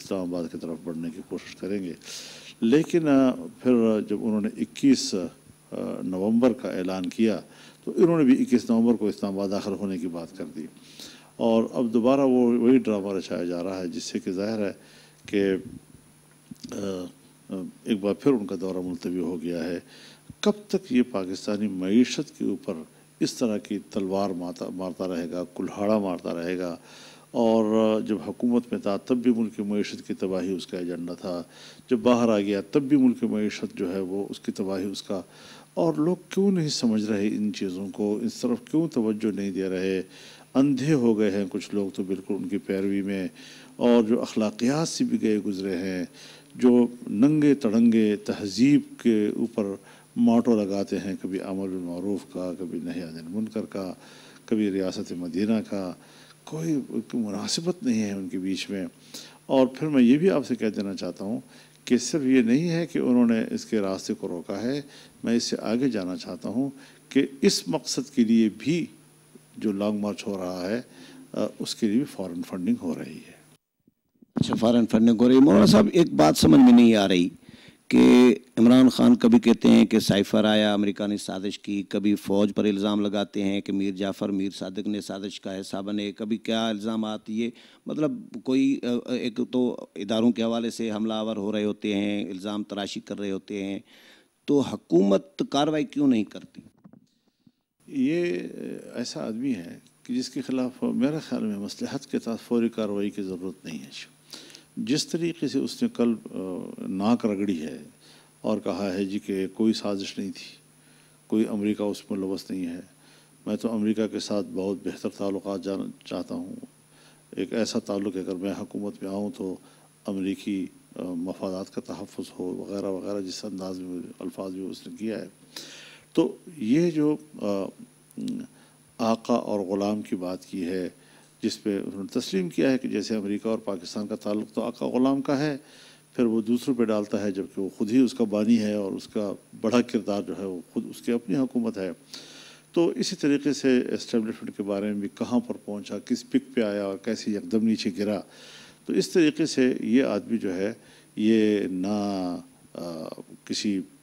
इस्लामाबाद की तरफ बढ़ने की कोशिश करेंगे लेकिन फिर जब उन्होंने 21 नवंबर का ऐलान किया तो इन्होंने भी 21 नवंबर को इस्लामाबाद दाखिल होने की बात कर दी और अब दोबारा वो वही ड्रामा रचाया जा रहा है जिससे कि जाहिर है कि एक बार फिर उनका दौरा मुलतवी हो गया है कब तक ये पाकिस्तानी मीशत के ऊपर इस तरह की तलवार मारता मारता रहेगा कुल्हाड़ा मारता रहेगा और जब हुकूमत में था तब भी मुल्क मीशत की तबाही उसका एजेंडा था जब बाहर आ गया तब भी मुल्क मीशत जो है वो उसकी तबाही उसका और लोग क्यों नहीं समझ रहे इन चीज़ों को इस तरफ क्यों तवज्जो नहीं दे रहे अंधे हो गए हैं कुछ लोग तो बिल्कुल उनकी पैरवी में और जो अखलाकियात से भी गए गुजरे हैं जो नंगे तड़ंगे तहजीब के ऊपर माटो लगाते हैं कभी अमरमूफ़ का कभी नहीं मुनकर का कभी रियासत मदीना का कोई मुनासिबत नहीं है उनके बीच में और फिर मैं ये भी आपसे कह देना चाहता हूँ कि सिर्फ ये नहीं है कि उन्होंने इसके रास्ते को रोका है मैं इससे आगे जाना चाहता हूँ कि इस मकसद के लिए भी जो लॉन्ग मार्च हो रहा है उसके लिए भी फॉरन फंडिंग हो रही है अच्छा फॉरन फंडिंग हो रही है मौलाना साहब एक बात समझ में नहीं आ रही कि इमरान खान कभी कहते हैं कि साइफर आया अमेरिका ने साजिश की कभी फ़ौज पर इल्ज़ाम लगाते हैं कि मीर जाफ़र मीर सादक ने साजिश का हिस्सा बने कभी क्या इल्ज़ाम ये मतलब कोई एक तो इदारों के हवाले से हमलावर हो रहे होते हैं इल्ज़ाम तराशी कर रहे होते हैं तो हकूमत कार्रवाई क्यों नहीं करती ये ऐसा आदमी है कि जिसके खिलाफ मेरे ख्याल में मसलहत के साथ फौरी कार्रवाई की ज़रूरत नहीं है जिस तरीके से उसने कल नाक रगड़ी है और कहा है जी कि कोई साजिश नहीं थी कोई अमेरिका उसमें लवस नहीं है मैं तो अमेरिका के साथ बहुत बेहतर ताल्लुक जाना चाहता हूँ एक ऐसा ताल्लुक है अगर मैं हुकूमत में आऊँ तो अमरीकी मफादात का तहफ़ हो वगैरह वगैरह जिस अंदाज में अल्फाज में उसने किया है तो ये जो आका और ग़ुलाम की बात की है जिस पे उन्होंने तस्लीम किया है कि जैसे अमेरिका और पाकिस्तान का ताल्लुक तो आका ग़ुलाम का है फिर वो दूसरों पे डालता है जबकि वो खुद ही उसका बानी है और उसका बड़ा किरदार जो है वो खुद उसकी अपनी हुकूमत है तो इसी तरीके से इस्टेबलिशमेंट के बारे में भी कहाँ पर पहुँचा किस पिक पे आया और कैसे एकदम नीचे गिरा तो इस तरीके से ये आदमी जो है ये ना आ, किसी